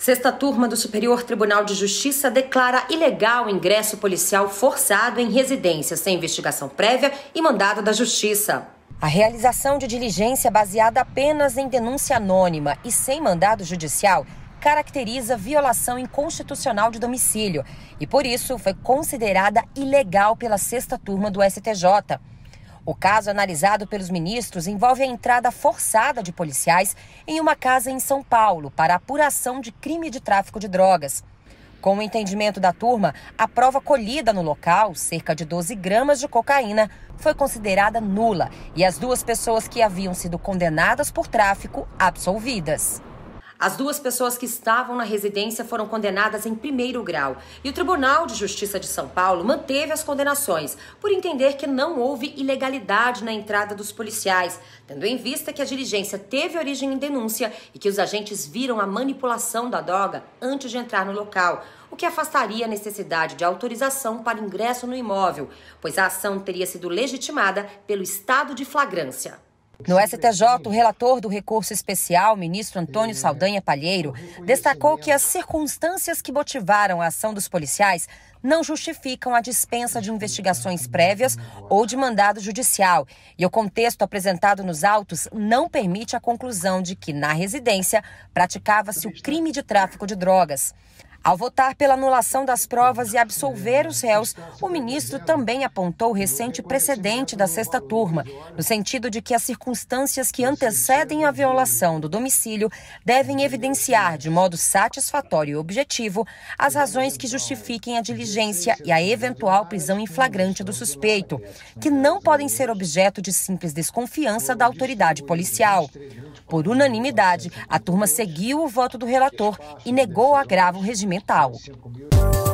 Sexta turma do Superior Tribunal de Justiça declara ilegal o ingresso policial forçado em residência sem investigação prévia e mandado da Justiça. A realização de diligência baseada apenas em denúncia anônima e sem mandado judicial caracteriza violação inconstitucional de domicílio e, por isso, foi considerada ilegal pela sexta turma do STJ. O caso analisado pelos ministros envolve a entrada forçada de policiais em uma casa em São Paulo para apuração de crime de tráfico de drogas. Com o entendimento da turma, a prova colhida no local, cerca de 12 gramas de cocaína, foi considerada nula e as duas pessoas que haviam sido condenadas por tráfico absolvidas. As duas pessoas que estavam na residência foram condenadas em primeiro grau e o Tribunal de Justiça de São Paulo manteve as condenações por entender que não houve ilegalidade na entrada dos policiais, tendo em vista que a diligência teve origem em denúncia e que os agentes viram a manipulação da droga antes de entrar no local o que afastaria a necessidade de autorização para ingresso no imóvel, pois a ação teria sido legitimada pelo estado de flagrância. No STJ, o relator do recurso especial, ministro Antônio Saldanha Palheiro, destacou que as circunstâncias que motivaram a ação dos policiais não justificam a dispensa de investigações prévias ou de mandado judicial. E o contexto apresentado nos autos não permite a conclusão de que, na residência, praticava-se o crime de tráfico de drogas. Ao votar pela anulação das provas e absolver os réus, o ministro também apontou o recente precedente da sexta turma, no sentido de que as circunstâncias que antecedem a violação do domicílio devem evidenciar de modo satisfatório e objetivo as razões que justifiquem a diligência e a eventual prisão em flagrante do suspeito, que não podem ser objeto de simples desconfiança da autoridade policial. Por unanimidade, a turma seguiu o voto do relator e negou o agravo regimental mental.